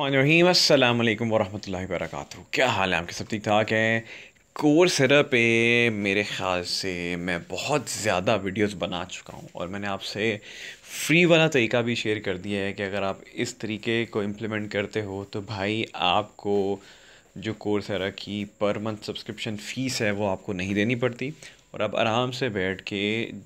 अल्लाम वरहमल वर्क क्या हाल है आपके सब ठीक ठाक हैं कोर सरा पे मेरे ख़्याल से मैं बहुत ज़्यादा वीडियोस बना चुका हूँ और मैंने आपसे फ्री वाला तरीका भी शेयर कर दिया है कि अगर आप इस तरीके को इम्प्लीमेंट करते हो तो भाई आपको जो कोर है की पर मंथ सब्सक्रिप्शन फ़ीस है वो आपको नहीं देनी पड़ती और आप आराम से बैठ के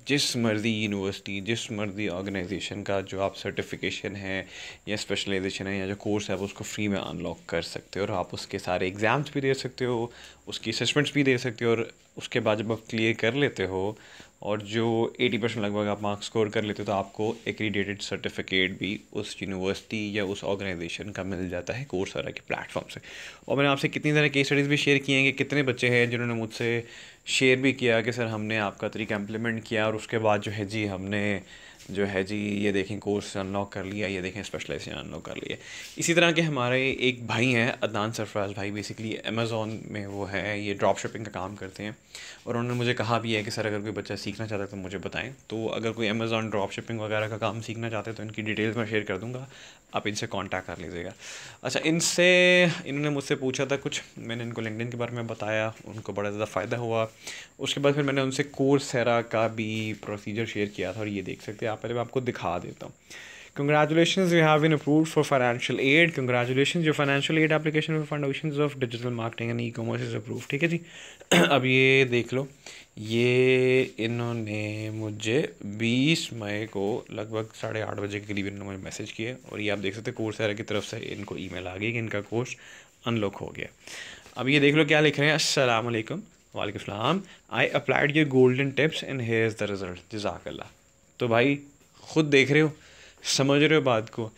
जिस मर्ज़ी यूनिवर्सिटी जिस मर्ज़ी ऑर्गेनाइजेशन का जो आप सर्टिफिकेशन है या स्पेशलाइजेशन है या जो कोर्स है आप उसको फ्री में अनलॉक कर सकते हो और आप उसके सारे एग्ज़ाम्स भी दे सकते हो उसकी असेसमेंट्स भी दे सकते हो और उसके बाद जब आप क्लियर कर लेते हो और जो एटी परसेंट लगभग आप मार्क्स स्कोर कर लेते हो तो आपको एक्रीडेटेड सर्टिफिकेट भी उस यूनिवर्सिटी या उस ऑर्गेनाइजेशन का मिल जाता है कोर्स वगैरह के प्लेटफॉर्म से और मैंने आपसे कितनी सारे केस स्टडीज़ भी शेयर किए हैं कि कितने बच्चे हैं जिन्होंने मुझसे शेयर भी किया कि सर हमने आपका तरीका इम्प्लीमेंट किया और उसके बाद जो है जी हमने जो है जी ये देखें कोर्स अनलॉक कर लिया ये देखें स्पेशलाइजेशन अनलॉक कर लिया इसी तरह के हमारे एक भाई हैं अदनान सरफराज भाई बेसिकली अमेज़ोन में वो है ये ड्रॉप शिपिंग का काम करते हैं और उन्होंने मुझे कहा भी है कि सर अगर कोई बच्चा सीखना चाहता है तो मुझे बताएं तो अगर कोई अमेज़ॉन ड्रॉप शिपिंग वगैरह का काम सीखना चाहते हैं तो इनकी डिटेल्स मैं शेयर कर दूँगा आप इनसे कॉन्टैक्ट कर लीजिएगा अच्छा इनसे इन्होंने मुझसे पूछा था कुछ मैंने इनको लिंकडिन के बारे में बताया उनको बड़ा ज़्यादा फ़ायदा हुआ उसके बाद फिर मैंने उनसे सेरा का भी प्रोसीजर शेयर किया था और ये देख सकते हैं आप पहले मैं आपको दिखा देता हूँ congratulation you have bin approve for financial aid congratulation जो financial aid application for foundation of digital marketing and ecommerce is approve ठीक है जी अब ये देख लो ये इन्होंने मुझे 20 मई को लगभग साढ़े आठ बजे के करीब इन्होंने मुझे मैसेज किया और ये आप देख सकते हैं कोर्स की तरफ से इनको ईमेल आ गई कि इनका कोर्स अनलॉक हो गया अब ये देख लो क्या लिख रहे हैं असलकम सलाम I applied your golden tips and here is the result जजाकल्ला तो भाई ख़ुद देख रहे हो समझ रहे हो बात को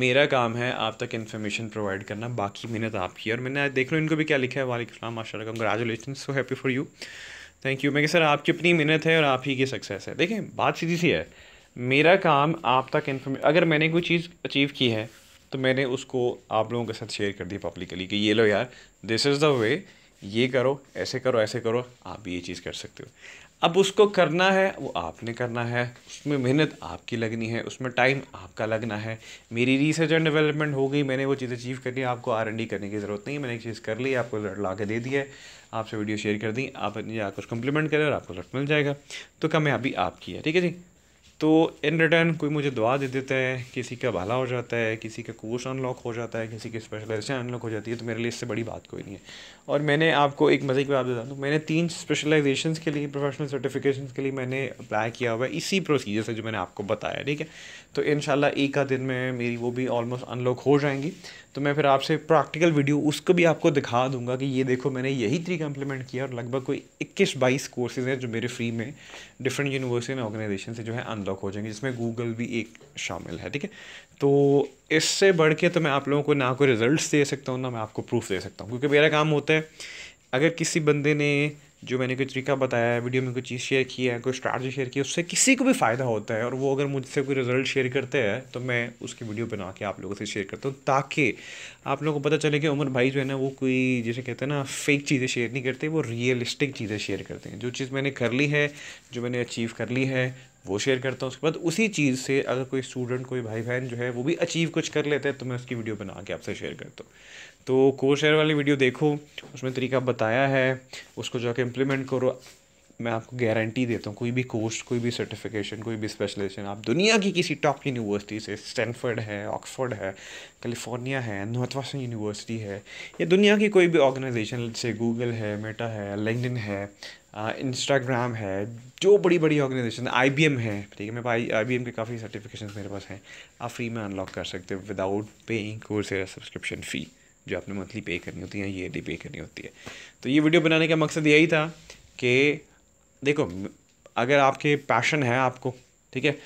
मेरा काम है आप तक इन्फॉर्मेशन प्रोवाइड करना बाकी मेहनत आपकी और मैंने देख लो इनको भी क्या लिखा है वालेकाम माशा congratulation so happy for you thank you मैं सर आपकी अपनी मेहनत है और आप ही की सक्सेस है देखें बात सीधी सी है मेरा काम आप तक इन्फॉर्मे अगर मैंने कोई चीज़ अचीव की है तो मैंने उसको आप लोगों के साथ शेयर कर दिया पब्लिकली कि ये लो यार दिस इज़ द वे ये करो ऐसे करो ऐसे करो आप भी ये चीज़ कर सकते हो अब उसको करना है वो आपने करना है उसमें मेहनत आपकी लगनी है उसमें टाइम आपका लगना है मेरी रिसर्च एंड डेवलपमेंट हो गई मैंने वो चीज़ अचीव कर ली आपको आर एंड डी करने की ज़रूरत नहीं मैंने एक चीज़ कर ली आपको रिजल्ट ला के दे दिया है आपसे वीडियो शेयर कर दी आप जाकर कुछ कम्प्लीमेंट करें और आपको लट मिल जाएगा तो अभी आपकी है ठीक है जी तो इन रिटर्न कोई मुझे दुआ दे देता है किसी का भला हो जाता है किसी का कोर्स अनलॉक हो जाता है किसी की स्पेशलाइजेशन अनलॉक हो जाती है तो मेरे लिए इससे बड़ी बात कोई नहीं है और मैंने आपको एक मज़े की बात बता दूँ मैंने तीन स्पेशलाइजेशन के लिए प्रोफेशनल सर्टिफिकेशन के लिए मैंने अप्लाई किया हुआ है इसी प्रोसीजर से जो मैंने आपको बताया ठीक है तो इन एक आध दिन में मेरी वो भी ऑलमोस्ट अनलॉक हो जाएंगी तो मैं फिर आपसे प्रैक्टिकल वीडियो उसको भी आपको दिखा दूंगा कि ये देखो मैंने यही तरीका इंप्लीमेंट किया और लगभग कोई इक्कीस बाईस कोर्सेज हैं जो मेरे फ्री में डिफरेंट यूनिवर्सिटी एंड ऑर्गेनाइजेशन से जो है अनलॉक हो जाएंगे जिसमें गूगल भी एक शामिल है ठीक है तो इससे बढ़ के तो मैं आप लोगों को ना कोई रिजल्ट दे सकता हूँ ना मैं आपको प्रूफ दे सकता हूँ क्योंकि मेरा काम होता है अगर किसी बंदे ने जो मैंने कोई तरीका बताया है वीडियो में कोई चीज़ शेयर की है कोई स्ट्रैटी शेयर की है उससे किसी को भी फ़ायदा होता है और वो अगर मुझसे कोई रिजल्ट शेयर करते हैं तो मैं उसकी वीडियो बना के आप लोगों से शेयर करता हूँ ताकि आप लोगों को पता चले कि उमर भाई जो है ना वो कोई जैसे कहते हैं ना फेक चीज़ें शेयर नहीं करते वो रियलिस्टिक चीज़ें शेयर करते हैं जो चीज़ मैंने कर ली है जो मैंने अचीव कर ली है वो शेयर करता हूँ उसके बाद उसी चीज़ से अगर कोई स्टूडेंट कोई भाई बहन जो है वो भी अचीव कुछ कर लेते हैं तो मैं उसकी वीडियो बना के आपसे शेयर करता हूँ तो कोर्स शेयर वाली वीडियो देखो उसमें तरीका बताया है उसको जाके इम्प्लीमेंट करो मैं आपको गारंटी देता हूँ कोई भी कोर्स कोई भी सर्टिफिकेशन कोई भी स्पेशलाइजेशन आप दुनिया की किसी टॉप यूनिवर्सिटी से स्टैनफर्ड है ऑक्सफोर्ड है कैलिफोर्निया है नॉर्थ वेस्टर्न यूनिवर्सिटी है या दुनिया की कोई भी ऑर्गेनाइजेशन जैसे गूगल है मेटा है लंडन है इंस्टाग्राम है जो बड़ी बड़ी ऑर्गेनाइजेशन आई बी एम है ठीक है मेरे पास आई बी एम के काफ़ी सर्टिफिकेशन मेरे पास हैं आप फ्री में अनलॉक कर सकते हो विदाउट पेइंग कोर्स या सब्सक्रिप्शन फ़ी जो आपने मंथली पे करनी होती है ईयरली पे करनी होती है तो ये वीडियो बनाने का मकसद यही था कि देखो अगर आपके पैशन है आपको ठीक है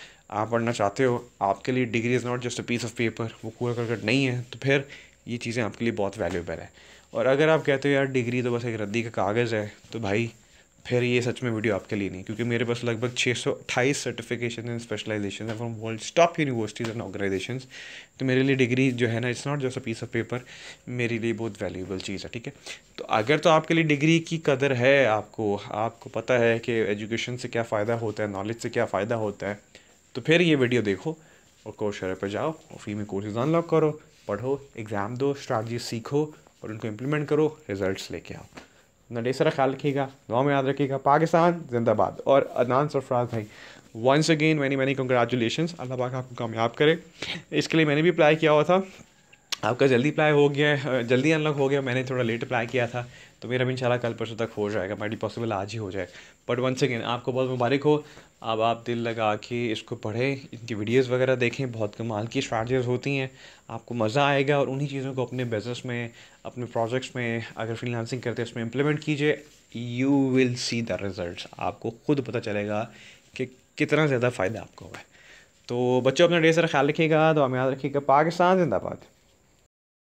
आप पढ़ना चाहते हो आपके लिए degree is not just a piece of paper वो कूड़ा करकट नहीं है तो फिर ये चीज़ें आपके लिए बहुत वैल्यूबल है और अगर आप कहते हो यार डिग्री तो बस एक रद्दी का कागज़ है तो भाई फिर ये सच में वीडियो आपके लिए नहीं क्योंकि मेरे पास लगभग छः सौ अट्ठाईस सर्टिफिकेशन एंड स्पेशलाइजेशन है from world top universities and organization तो मेरे लिए डिग्री जो है ना it's not just a piece of paper मेरे लिए बहुत वैल्यूबल चीज़ है ठीक है तो अगर तो आपके लिए डिग्री की कदर है आपको आपको पता है कि एजुकेशन से क्या फ़ायदा होता है नॉलेज से क्या फ़ायदा होता है तो फिर ये वीडियो देखो और कोर्स कोर्सर पर जाओ और फ्री में कोर्सेज अनलॉक करो पढ़ो एग्ज़ाम दो स्ट्रैटी सीखो और उनको इम्प्लीमेंट करो रिज़ल्ट लेके आओ नडेसरा ख्याल रखिएगा गाँव में याद रखिएगा पाकिस्तान जिंदाबाद और अदनान सरफराज भाई once again many many congratulation Allah पाक आपको कामयाब करे इसके लिए मैंने भी अप्लाई किया हुआ था आपका जल्दी अप्लाई हो गया जल्दी अनलॉक हो गया मैंने थोड़ा लेट अप्लाई किया था तो मेरा भी इंशाल्लाह कल परसों तक हो जाएगा माइट पॉसिबल आज ही हो जाए बट वंस अगेन आपको बहुत मुबारक हो अब आप दिल लगा के इसको पढ़ें इनकी वीडियोस वगैरह देखें बहुत कमाल की स्ट्रैटेजीज होती हैं आपको मज़ा आएगा और उन्हीं चीज़ों को अपने बिजनेस में अपने प्रोजेक्ट्स में अगर फ्रीलांसिंग करते हैं उसमें इम्प्लीमेंट कीजिए you will see the result आपको खुद पता चलेगा कि कितना ज़्यादा फ़ायदा आपको हुआ है तो बच्चों अपना डे सारा ख्याल रखिएगा तो आप याद रखिएगा पाकिस्तान जिंदाबाद